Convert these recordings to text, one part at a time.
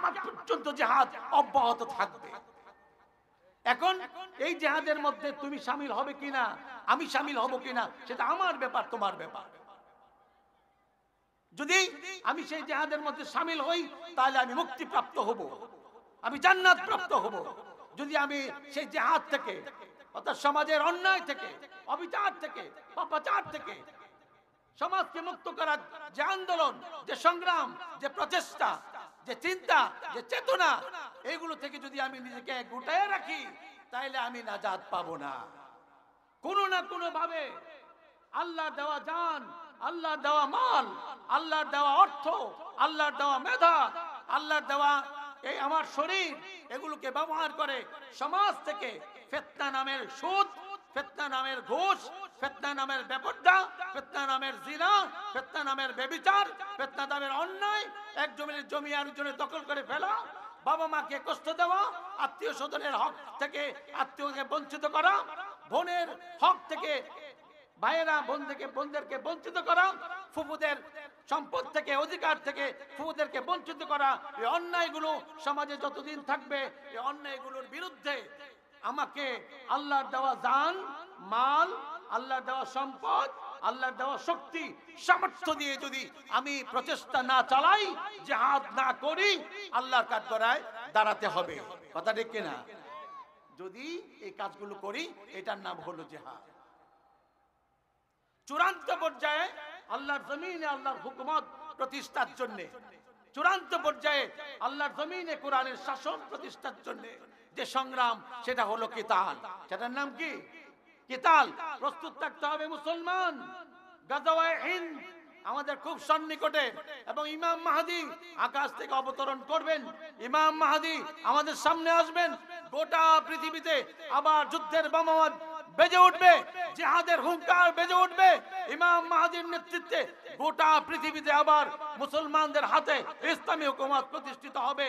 কেয়ামত পর্যন্ত জেহাদ অব্যাহত থাকবে এখন এই জেহাদের মধ্যে তুমি সামিল হবে কিনা আমি সামিল হব কিনা সেটা আমার ব্যাপার তোমার ব্যাপার যদি আমি সেই জেহাদের মধ্যে সামিল হই তাহলে আমি মুক্তিপ্রাপ্ত হব আমি জান্নাত প্রাপ্ত হব যদি আমি সেই জেহাদ থেকে অর্থাৎ সমাজের অন্যায় থেকে অবিচার থেকে অপাচার থেকে সমাজকে মুক্ত করার যে আন্দোলন যে সংগ্রাম যে প্রচেষ্টা যে চিন্তা যে চেতনা এগুলো থেকে যদি আমি নিজেকে গুটায় রাখি তাইলে আমি নাজাদ পাবো না কোনো না কোনো ভাবে আল্লাহ দেওয়া যান আল্লাহ দেওয়া মাল আল্লাহর দেওয়া অর্থ আল্লাহর দেওয়া মেধা আল্লাহর দেওয়া এই আমার শরীর এগুলোকে ব্যবহার করে সমাজ থেকে ফেতনা নামের সুদ ফেতনা নামের ঘোষ ফেতনা নামের বেপর্দা ফেতনা নামের জিনা ফেতনা নামের বেবিচার ফেতনা নামের অন্যায় এক জমির জমি আর জনের দখল করে ফেলা বাবা মাকে কষ্ট দেওয়া আত্মীয় স্বজনের হক থেকে আত্মীয়কে বঞ্চিত করা বোনের হক থেকে ভাইয়েরা বোন থেকে বোনদেরকে বঞ্চিত করা ফুপুদের সম্পদ থেকে অধিকার থেকে ফুপুদেরকে বঞ্চিত করা এই অন্যায়গুলো সমাজে যতদিন থাকবে এই অন্যায়গুলোর বিরুদ্ধে আমাকে আল্লাহর দেওয়া জান মাল আল্লাহর দেওয়া সম্পদ আল্লাহর দেওয়া শক্তি সামর্থ্য দিয়ে যদি আমি প্রচেষ্টা না চালাই হাত না করি আল্লাহর কাজ করায় দাঁড়াতে হবে কথা ঠিক কিনা যদি এই কাজগুলো করি এটার নাম হলো যে হা চূড়ান্ত পর্যায়ে আল্লাহর জমিনে আল্লাহর হুকুমত প্রতিষ্ঠার জন্যে চূড়ান্ত পর্যায়ে আল্লাহর জমিনে কোরআনের শাসন প্রতিষ্ঠার জন্য যে সংগ্রাম সেটা হলো কি তাহার সেটার নাম কি কিতাল প্রস্তুত থাকতে হবে মুসলমান হিন্দ আমাদের খুব সন্নিকটে এবং ইমাম মাহাদি আকাশ থেকে অবতরণ করবেন ইমাম মাহাদি আমাদের সামনে আসবেন গোটা পৃথিবীতে আবার যুদ্ধের বামাবাদ বেজে উঠবে জেহাদের হুঙ্কার বেজে উঠবে ইমাম মাহাদির নেতৃত্বে গোটা পৃথিবীতে আবার মুসলমানদের হাতে ইসলামী হুকুমত প্রতিষ্ঠিত হবে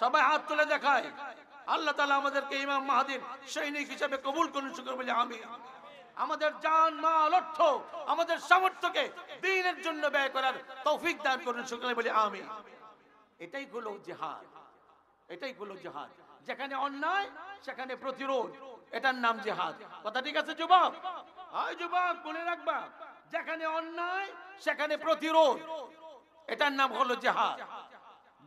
সবাই হাত তুলে দেখায় আল্লাহ তালা আমাদেরকে ইমাম মাহাদিন সৈনিক হিসেবে কবুল করুন শুক্র বলে আমি আমাদের জান মাল অর্থ আমাদের সামর্থ্যকে দিনের জন্য ব্যয় করার তৌফিক দান করুন শুক্র বলে আমি এটাই হলো জেহাদ এটাই হলো জেহাদ যেখানে অন্যায় সেখানে প্রতিরোধ এটার নাম জেহাদ কথা ঠিক আছে যুবক হয় যুবক মনে রাখবা যেখানে অন্যায় সেখানে প্রতিরোধ এটার নাম হলো জেহাদ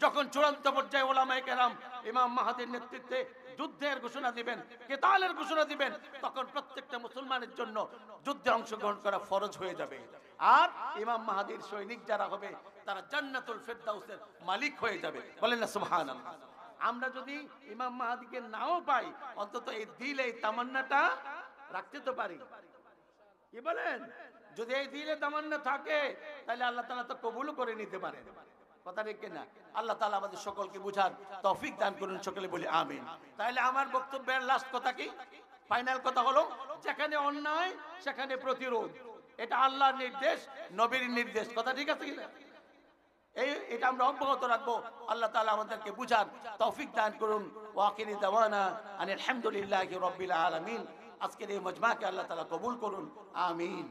যখন চূড়ান্ত পর্যায়ে ওলামায় কেরাম ইমাম মাহাদের নেতৃত্বে যুদ্ধের ঘোষণা দিবেন কেতালের ঘোষণা দিবেন তখন প্রত্যেকটা মুসলমানের জন্য যুদ্ধে অংশগ্রহণ করা ফরজ হয়ে যাবে আর ইমাম মাহাদির সৈনিক যারা হবে তারা জান্নাতুল ফেরদাউসের মালিক হয়ে যাবে বলেন না সুহান আমরা যদি ইমাম মাহাদিকে নাও পাই অন্তত এই দিল এই তামান্নাটা রাখতে তো পারি কি বলেন যদি এই দিলে তামান্না থাকে তাহলে আল্লাহ তালা তো কবুলও করে নিতে পারেন কথা ঠিক না আল্লাহ তালা আমাদের সকলকে বুঝার তফিক দান করুন সকলে বলি আমিন তাহলে আমার বক্তব্যের লাস্ট কথা কি ফাইনাল কথা হলো যেখানে অন্যায় সেখানে প্রতিরোধ এটা আল্লাহর নির্দেশ নবীর নির্দেশ কথা ঠিক আছে কিনা এই এটা আমরা অব্যাহত রাখবো আল্লাহ তালা আমাদেরকে বুঝান তৌফিক দান করুন ওয়াকিনি দাওয়ানা আলহামদুলিল্লাহ রব্বিল আলমিন আজকের এই মজমাকে আল্লাহ তালা কবুল করুন আমিন